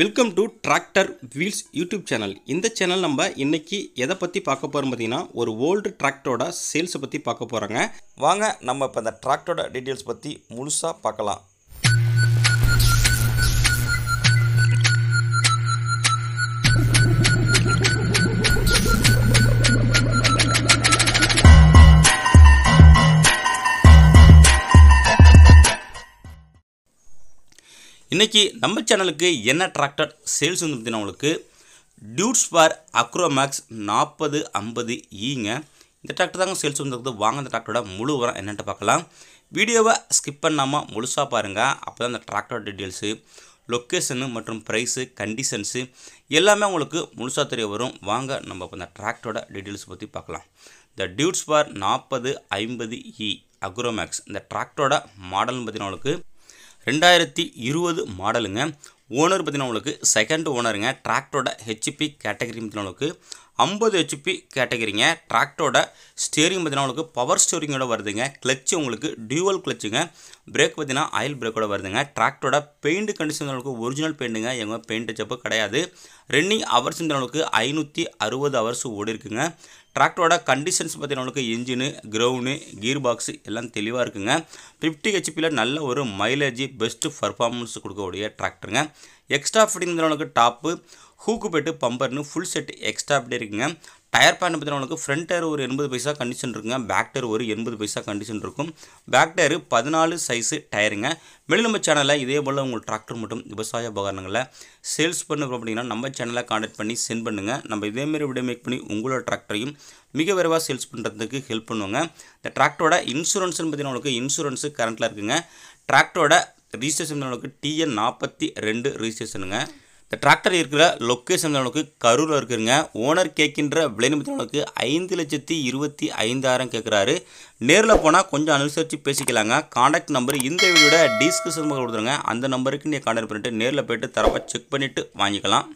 welcome to tractor wheels YouTube channel இந்த channel நம்ம இன்னைக்கு எதை பற்றி பார்க்க போகிறோம் பார்த்தீங்கன்னா ஒரு ஓல்டு டிராக்டரோட சேல்ஸை பற்றி பார்க்க போகிறோங்க வாங்க நம்ம இப்போ அந்த டிராக்டரோட டீட்டெயில்ஸ் பற்றி முழுசாக பார்க்கலாம் இன்றைக்கி நம்ம சேனலுக்கு என்ன டிராக்டர் சேல்ஸ் வந்து பார்த்தீங்கன்னா உங்களுக்கு டியூட்ஸ் ஃபார் அக்ரோமேக்ஸ் நாற்பது ஐம்பது ஈங்க இந்த டிராக்டர் தாங்க சேல்ஸ் வந்துருக்குது வாங்க அந்த டிராக்டரோட முழு வரம் என்னென்ட்டு பார்க்கலாம் வீடியோவை ஸ்கிப் பண்ணாமல் முழுசாக பாருங்கள் அப்போ தான் அந்த டிராக்டர் டீட்டெயில்ஸு லொக்கேஷனு மற்றும் ப்ரைஸு கண்டிஷன்ஸு எல்லாமே உங்களுக்கு முழுசாக தெரிய வரும் வாங்க நம்ம அந்த டிராக்டரோட டீட்டெயில்ஸ் பற்றி பார்க்கலாம் த டியூட்ஸ் ஃபார் நாற்பது ஐம்பது இ e அக்ரோமேக்ஸ் இந்த டிராக்டரோட மாடல்னு பார்த்தீங்கன்னா உங்களுக்கு ரெண்டாயிரத்தி இருபது மாடலுங்க ஓனர் பார்த்தீங்கன்னா உங்களுக்கு செகண்ட் ஓனருங்க டிராக்டரோட ஹெச்பி கேட்டகரி பார்த்திங்கன்னா உங்களுக்கு ஐம்பது ஹெச்பி கேட்டகரிங்க டிராக்டரோட ஸ்டேரிங் பார்த்தீங்கன்னா உங்களுக்கு பவர் ஸ்டோரிங்கோட வருதுங்க கிளச்சு உங்களுக்கு டியூவல் கிளச்சுங்க பிரேக் பார்த்திங்கன்னா ஆயில் பிரேக்கோட வருதுங்க டிராக்டரோட பெயிண்ட் கண்டிஷன் உங்களுக்கு ஒரிஜினல் பெயிண்ட்டுங்க எங்கள் பெயிண்ட் டச்சப்பு கிடையாது ரன்னிங் ஹவர்ஸ் அளவுக்கு ஐநூற்றி அறுபது ஹவர்ஸ் ஓடி இருக்குங்க டிராக்டரோட கண்டிஷன்ஸ் பார்த்தீங்கன்னா உங்களுக்கு இன்ஜினு க்ரௌனு கீர் பாக்ஸு எல்லாம் தெளிவாக இருக்குங்க ஃபிஃப்டி ஹெச்பியில் நல்ல ஒரு மைலேஜ் பெஸ்ட்டு பர்ஃபார்மன்ஸ் கொடுக்கக்கூடிய டிராக்டருங்க எக்ஸ்ட்ரா ஃபிட்டிங் உங்களுக்கு டாப்பு ஹூக்கு பெட்டு பம்பர்னு ஃபுல் செட் எக்ஸ்ட்ரா அப்படியே இருக்குங்க டயர் பேண்ட் பார்த்தீங்கன்னா உங்களுக்கு ஃப்ரண்ட் டயர் ஒரு எண்பது பைசா கண்டிஷன் இருக்குங்க பேக் டயர் ஒரு எண்பது பைசா கண்டிஷன் இருக்கும் பேக் டயர் பதினாலு சைஸு டயருங்க மேலும் நம்ம சேனலில் இதே போல் உங்கள் டிராக்டர் மட்டும் விவசாய உபகரணங்களை சேல்ஸ் பண்ணுறோம் அப்படின்னா நம்ம சேனலை காண்டாக்ட் பண்ணி சென்ட் பண்ணுங்கள் நம்ம இதேமாரி விடியோ மேக் பண்ணி உங்களோட டிராக்டரையும் மிக விரைவாக சேல்ஸ் பண்ணுறதுக்கு ஹெல்ப் பண்ணுவாங்க இந்த டிராக்டரோட இன்சூரன்ஸ்னு பார்த்தீங்கன்னா உங்களுக்கு இன்சூரன்ஸு கரண்ட்டில் இருக்குங்க டிராக்டரோட ரிஜிஸ்ட்ரேஷன் உங்களுக்கு டிஎன் நாற்பத்தி ரெண்டு ரிஜிஸ்ட்ரேஷனுங்க இந்த டிராக்டர் இருக்கிற லொக்கேஷன் நமக்கு கரூரில் இருக்குதுங்க ஓனர் கேட்கின்ற விலை நிமித்தவனுக்கு ஐந்து லட்சத்தி இருபத்தி ஐந்தாயிரம் கேட்குறாரு நேரில் போனால் கொஞ்சம் அனுசரித்து பேசிக்கலாங்க காண்டாக்ட் நம்பர் இந்த வீடியோட டிஸ்கிரிப்ஷன் கொடுத்துருங்க அந்த நம்பருக்கு நீங்கள் காண்டாக்ட் பண்ணிவிட்டு நேரில் போய்ட்டு தரப்பாக செக் பண்ணிவிட்டு வாங்கிக்கலாம்